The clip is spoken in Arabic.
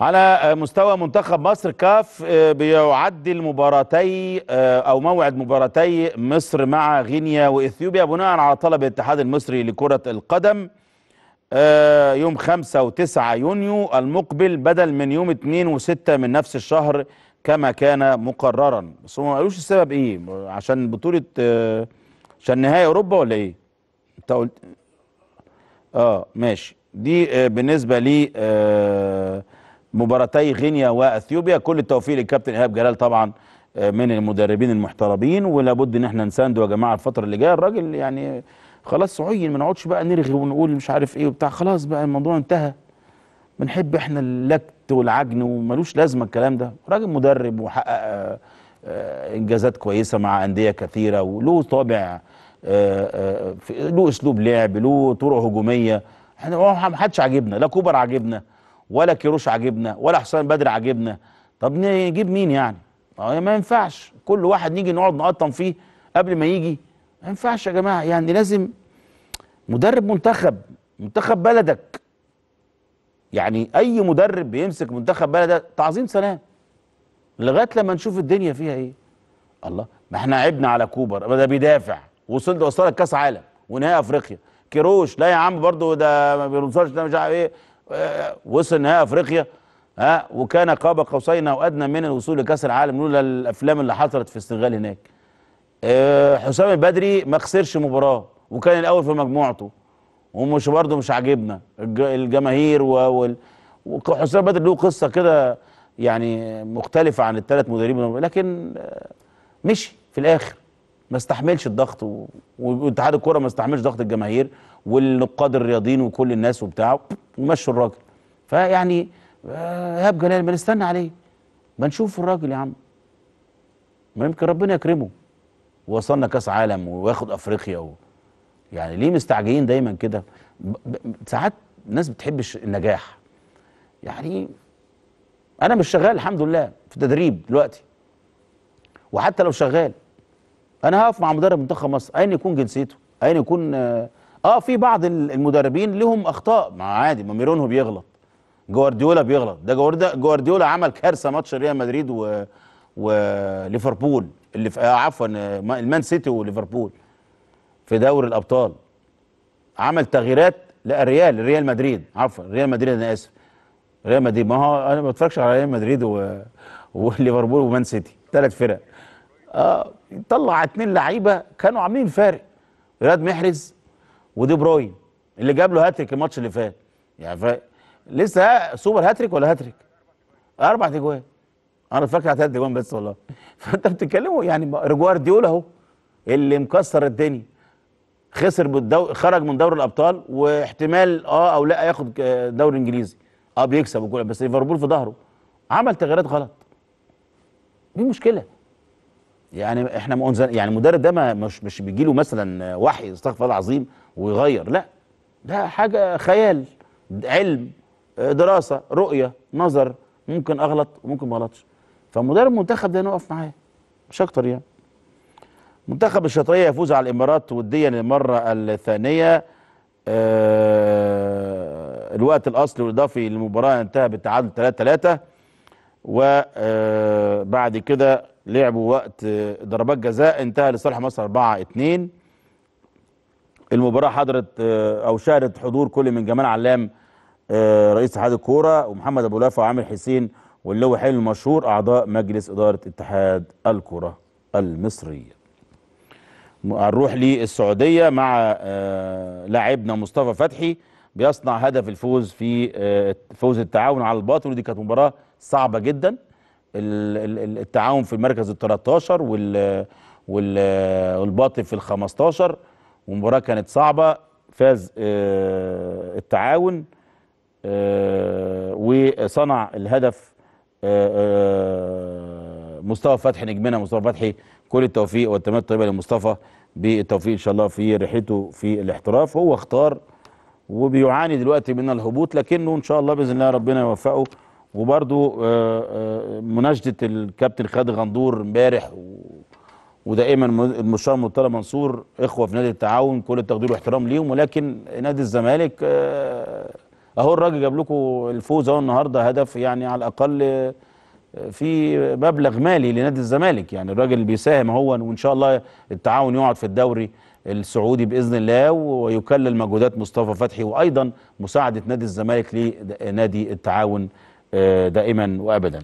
على مستوى منتخب مصر كاف آه، بيعدل مباراتي آه، او موعد مباراتي مصر مع غينيا واثيوبيا بناء على طلب الاتحاد المصري لكره القدم آه، يوم 5 و9 يونيو المقبل بدل من يوم 2 و6 من نفس الشهر كما كان مقررا بس هم ما قالوش السبب ايه عشان بطوله عشان نهائي اوروبا ولا ايه انت قلت اه ماشي دي بالنسبه لي آه مباراتي غينيا واثيوبيا كل التوفيق للكابتن ايهاب جلال طبعا آه، من المدربين المحترمين ولابد ان احنا نسانده يا جماعه الفتره اللي جايه الراجل يعني خلاص عين ما نقعدش بقى نرغي ونقول مش عارف ايه وبتاع خلاص بقى الموضوع انتهى بنحب احنا اللكت والعجن وملوش لازمه الكلام ده راجل مدرب وحقق آه، آه، انجازات كويسه مع انديه كثيره وله طابع له اسلوب لعب له طرق هجوميه احنا ما حدش عاجبنا لا كوبر عاجبنا ولا كيروش عاجبنا ولا حسام بدر عاجبنا طب نجيب مين يعني ما ينفعش كل واحد نيجي نقعد نقطم فيه قبل ما يجي ما ينفعش يا جماعه يعني لازم مدرب منتخب منتخب بلدك يعني اي مدرب بيمسك منتخب بلده تعظيم سلام لغايه لما نشوف الدنيا فيها ايه الله ما احنا عبنا على كوبر ده بيدافع وصل وصلت كاس عالم ونهائي افريقيا كيروش لا يا عم برضه ده ما بينصرش ده مش عارف ايه آه، وصل نهائي افريقيا ها آه، وكان قاب قوسين او ادنى من الوصول لكاس العالم لولا الافلام اللي حصلت في السنغال هناك آه، حسام البدري ما خسرش مباراه وكان الاول في مجموعته ومش برضه مش عاجبنا الجماهير وال... وحسام بدر له قصه كده يعني مختلفه عن الثلاث مدربين لكن مشي في الاخر ما استحملش الضغط واتحاد الكوره ما استحملش ضغط الجماهير والنقاد الرياضيين وكل الناس وبتاع ومشوا الراجل فيعني ايهاب آه، جلال ما نستنى عليه ما نشوف الراجل يا عم ما يمكن ربنا يكرمه وصلنا كاس عالم وياخد افريقيا و... يعني ليه مستعجلين دايما كده ب... ب... ساعات الناس بتحبش النجاح يعني انا مش شغال الحمد لله في تدريب دلوقتي وحتى لو شغال انا هقف مع مدرب منتخب مصر اين يكون جنسيته اين يكون اه في بعض المدربين لهم اخطاء ما عادي ما ميرونهو بيغلط جوارديولا بيغلط ده جوارديولا عمل كارثه ماتش ريال مدريد و وليفربول اللي في آه، عفوا المان سيتي وليفربول في دوري الابطال عمل تغييرات لا ريال مدريد عفوا ريال مدريد انا اسف ريال مدريد ما هو انا ما بتفرجش على ريال مدريد و... وليفربول ومان سيتي ثلاث فرق اه طلع اتنين لعيبه كانوا عاملين فارق رياض محرز ودي بروين اللي جاب له هاتريك الماتش اللي فات يعني ف... لسه ها سوبر هاتريك ولا هاتريك اربع تجوان انا فاكر هتلات تجوان بس والله فانت بتتكلموا يعني جوارديولا اهو اللي مكسر الدنيا خسر بالدو... خرج من دوري الابطال واحتمال اه او لا ياخد دوري انجليزي اه بيكسب وكل بس ليفربول في ظهره عمل تغييرات غلط دي مشكله يعني احنا يعني المدرب ده مش مش بيجي له مثلا وحي استغفر الله العظيم ويغير لا ده حاجه خيال علم دراسه رؤيه نظر ممكن اغلط وممكن ما اغلطش فمدرب منتخب ده نقف معاه مش اكتر يعني منتخب الشطريه يفوز على الامارات وديا للمره الثانيه أه الوقت الاصلي والاضافي للمباراه انتهى بالتعادل 3 3 وبعد كده لعبوا وقت ضربات جزاء انتهى لصالح مصر 4 2 المباراه حضرت آه، او شهدت حضور كل من جمال علام آه، رئيس اتحاد الكوره ومحمد ابو لافه وعامر حسين واللواء حلمي المشهور اعضاء مجلس اداره اتحاد الكره المصريه. هنروح للسعوديه مع آه، لاعبنا مصطفى فتحي بيصنع هدف الفوز في فوز التعاون على الباطن ودي كانت مباراه صعبه جدا التعاون في المركز ال 13 وال والباطن في ال 15 ومباراه كانت صعبه فاز آه، التعاون آه، وصنع الهدف آه، مصطفى فتحي نجمنا مصطفى فتحي كل التوفيق والتمام الطيبه لمصطفى بالتوفيق ان شاء الله في رحلته في الاحتراف هو اختار وبيعاني دلوقتي من الهبوط لكنه ان شاء الله باذن الله ربنا يوفقه وبرده آه، آه، مناشده الكابتن خالد غندور امبارح ودائما المستشار مرتضى منصور اخوه في نادي التعاون كل التقدير واحترام ليهم ولكن نادي الزمالك آه، اهو الراجل جاب لكم الفوز اهو النهارده هدف يعني على الاقل في مبلغ مالي لنادي الزمالك يعني الراجل بيساهم هو وان شاء الله التعاون يقعد في الدوري السعودي باذن الله ويكلل مجهودات مصطفى فتحي وايضا مساعده نادي الزمالك لنادي التعاون آه، دائما وابدا